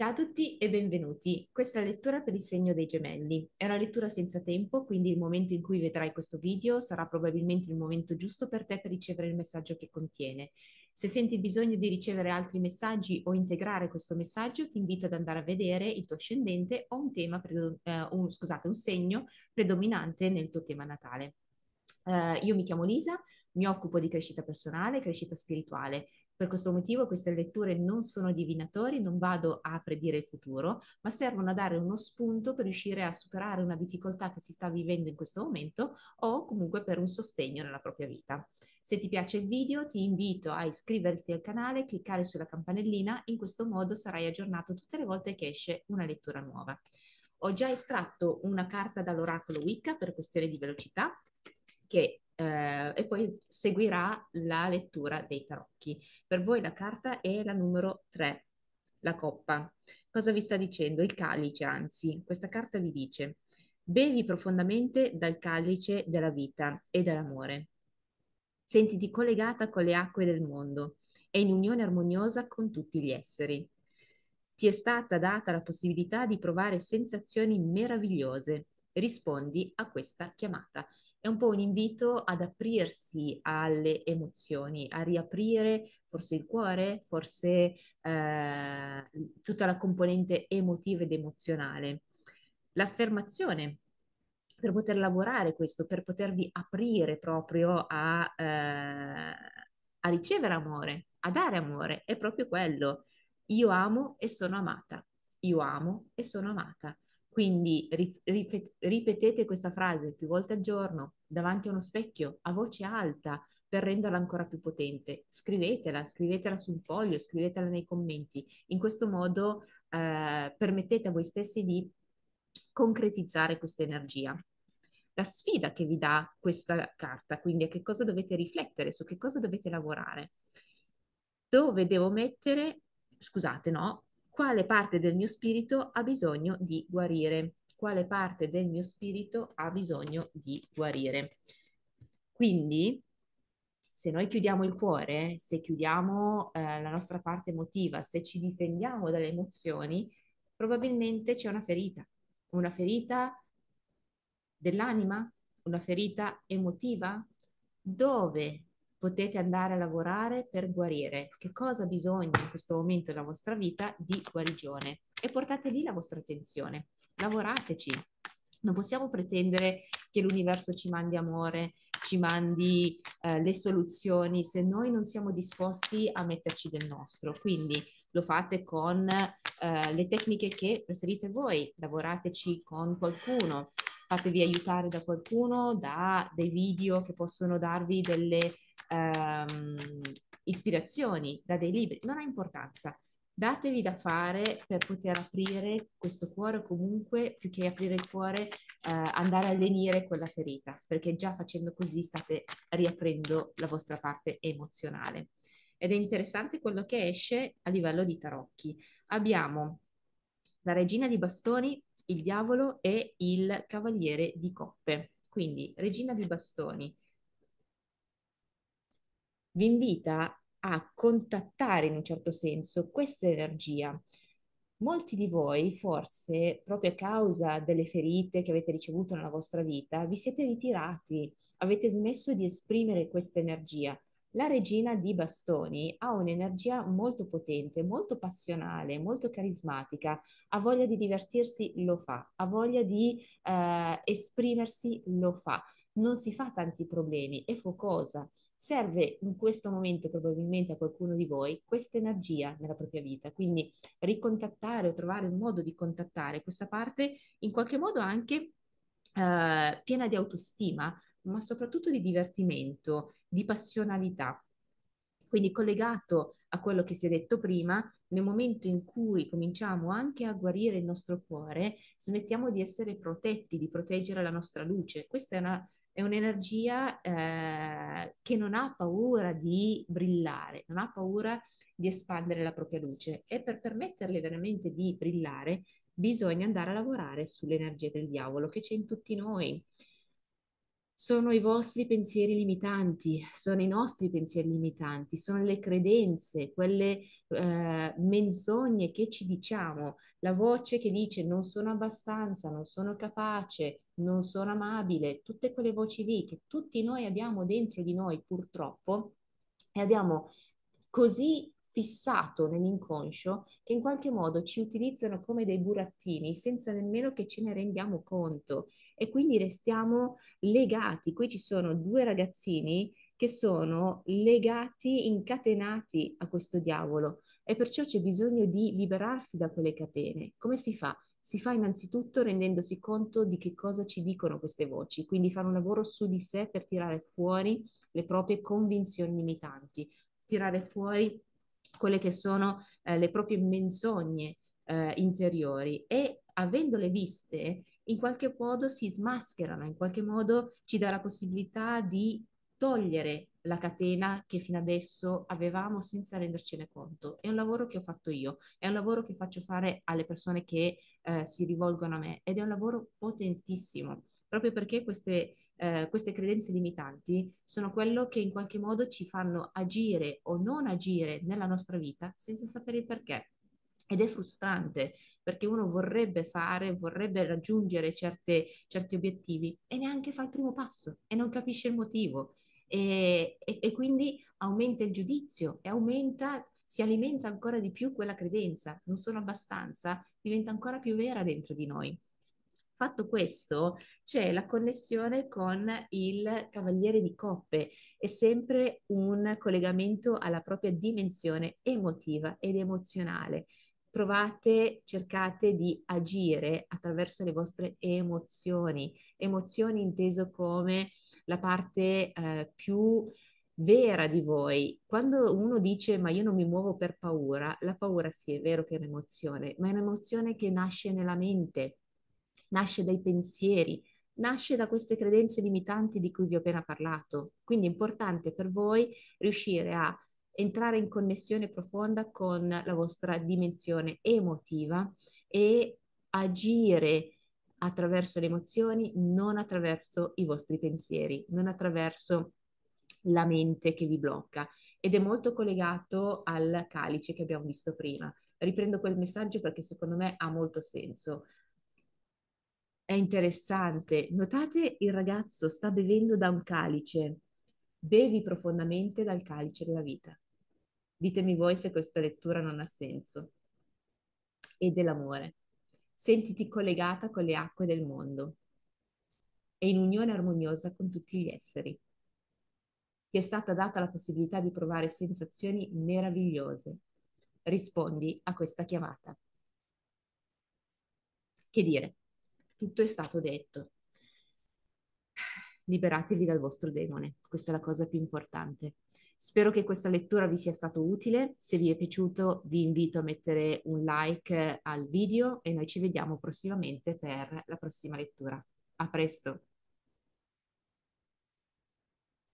Ciao a tutti e benvenuti. Questa è la lettura per il segno dei gemelli. È una lettura senza tempo, quindi il momento in cui vedrai questo video sarà probabilmente il momento giusto per te per ricevere il messaggio che contiene. Se senti il bisogno di ricevere altri messaggi o integrare questo messaggio, ti invito ad andare a vedere il tuo ascendente o un, tema, eh, un, scusate, un segno predominante nel tuo tema natale. Uh, io mi chiamo Lisa, mi occupo di crescita personale e crescita spirituale. Per questo motivo queste letture non sono divinatori, non vado a predire il futuro, ma servono a dare uno spunto per riuscire a superare una difficoltà che si sta vivendo in questo momento o comunque per un sostegno nella propria vita. Se ti piace il video ti invito a iscriverti al canale, cliccare sulla campanellina, in questo modo sarai aggiornato tutte le volte che esce una lettura nuova. Ho già estratto una carta dall'oracolo Wicca per questione di velocità, che, eh, e poi seguirà la lettura dei tarocchi. Per voi la carta è la numero 3, la coppa. Cosa vi sta dicendo? Il calice, anzi, questa carta vi dice bevi profondamente dal calice della vita e dell'amore. Sentiti collegata con le acque del mondo e in unione armoniosa con tutti gli esseri. Ti è stata data la possibilità di provare sensazioni meravigliose. Rispondi a questa chiamata è un po' un invito ad aprirsi alle emozioni, a riaprire forse il cuore, forse eh, tutta la componente emotiva ed emozionale. L'affermazione per poter lavorare questo, per potervi aprire proprio a, eh, a, ricevere amore, a dare amore, è proprio quello. Io amo e sono amata, io amo e sono amata. Quindi ripetete questa frase più volte al giorno, davanti a uno specchio, a voce alta, per renderla ancora più potente. Scrivetela, scrivetela su un foglio, scrivetela nei commenti. In questo modo eh, permettete a voi stessi di concretizzare questa energia. La sfida che vi dà questa carta, quindi a che cosa dovete riflettere, su che cosa dovete lavorare. Dove devo mettere, scusate, no, quale parte del mio spirito ha bisogno di guarire, quale parte del mio spirito ha bisogno di guarire. Quindi, se noi chiudiamo il cuore, se chiudiamo eh, la nostra parte emotiva, se ci difendiamo dalle emozioni, probabilmente c'è una ferita, una ferita dell'anima, una ferita emotiva, dove potete andare a lavorare per guarire. Che cosa bisogna in questo momento della vostra vita di guarigione? E portate lì la vostra attenzione. Lavorateci. Non possiamo pretendere che l'universo ci mandi amore, ci mandi eh, le soluzioni se noi non siamo disposti a metterci del nostro. Quindi lo fate con eh, le tecniche che preferite voi, lavorateci con qualcuno, fatevi aiutare da qualcuno, da dei video che possono darvi delle ehm, ispirazioni, da dei libri, non ha importanza. Datevi da fare per poter aprire questo cuore, comunque più che aprire il cuore, eh, andare a lenire quella ferita, perché già facendo così state riaprendo la vostra parte emozionale. Ed è interessante quello che esce a livello di tarocchi. Abbiamo la regina di bastoni, il diavolo e il cavaliere di coppe. Quindi regina di bastoni, vi invita a contattare in un certo senso questa energia. Molti di voi, forse proprio a causa delle ferite che avete ricevuto nella vostra vita, vi siete ritirati, avete smesso di esprimere questa energia. La regina di bastoni ha un'energia molto potente, molto passionale, molto carismatica, ha voglia di divertirsi, lo fa, ha voglia di eh, esprimersi, lo fa, non si fa tanti problemi, è focosa, serve in questo momento probabilmente a qualcuno di voi questa energia nella propria vita, quindi ricontattare o trovare un modo di contattare questa parte in qualche modo anche eh, piena di autostima, ma soprattutto di divertimento, di passionalità. Quindi collegato a quello che si è detto prima, nel momento in cui cominciamo anche a guarire il nostro cuore, smettiamo di essere protetti, di proteggere la nostra luce. Questa è una è un'energia eh, che non ha paura di brillare, non ha paura di espandere la propria luce e per permetterle veramente di brillare bisogna andare a lavorare sull'energia del diavolo che c'è in tutti noi. Sono i vostri pensieri limitanti, sono i nostri pensieri limitanti, sono le credenze, quelle eh, menzogne che ci diciamo, la voce che dice non sono abbastanza, non sono capace, non sono amabile, tutte quelle voci lì che tutti noi abbiamo dentro di noi purtroppo e abbiamo così fissato nell'inconscio che in qualche modo ci utilizzano come dei burattini senza nemmeno che ce ne rendiamo conto e quindi restiamo legati. Qui ci sono due ragazzini che sono legati, incatenati a questo diavolo e perciò c'è bisogno di liberarsi da quelle catene. Come si fa? Si fa innanzitutto rendendosi conto di che cosa ci dicono queste voci, quindi fare un lavoro su di sé per tirare fuori le proprie convinzioni limitanti, tirare fuori quelle che sono eh, le proprie menzogne eh, interiori e avendole viste in qualche modo si smascherano, in qualche modo ci dà la possibilità di togliere la catena che fino adesso avevamo senza rendercene conto. È un lavoro che ho fatto io, è un lavoro che faccio fare alle persone che eh, si rivolgono a me ed è un lavoro potentissimo, proprio perché queste, eh, queste credenze limitanti sono quello che in qualche modo ci fanno agire o non agire nella nostra vita senza sapere il perché. Ed è frustrante perché uno vorrebbe fare, vorrebbe raggiungere certe, certi obiettivi e neanche fa il primo passo e non capisce il motivo e, e, e quindi aumenta il giudizio e aumenta, si alimenta ancora di più quella credenza, non sono abbastanza, diventa ancora più vera dentro di noi. Fatto questo, c'è la connessione con il cavaliere di coppe, è sempre un collegamento alla propria dimensione emotiva ed emozionale provate, cercate di agire attraverso le vostre emozioni, emozioni inteso come la parte eh, più vera di voi. Quando uno dice ma io non mi muovo per paura, la paura sì è vero che è un'emozione, ma è un'emozione che nasce nella mente, nasce dai pensieri, nasce da queste credenze limitanti di cui vi ho appena parlato. Quindi è importante per voi riuscire a entrare in connessione profonda con la vostra dimensione emotiva e agire attraverso le emozioni, non attraverso i vostri pensieri, non attraverso la mente che vi blocca ed è molto collegato al calice che abbiamo visto prima. Riprendo quel messaggio perché secondo me ha molto senso. È interessante. Notate il ragazzo sta bevendo da un calice. Bevi profondamente dal calice della vita. Ditemi voi se questa lettura non ha senso. E dell'amore. Sentiti collegata con le acque del mondo e in unione armoniosa con tutti gli esseri. Ti è stata data la possibilità di provare sensazioni meravigliose. Rispondi a questa chiamata. Che dire, tutto è stato detto liberatevi dal vostro demone, questa è la cosa più importante. Spero che questa lettura vi sia stata utile, se vi è piaciuto vi invito a mettere un like al video e noi ci vediamo prossimamente per la prossima lettura. A presto!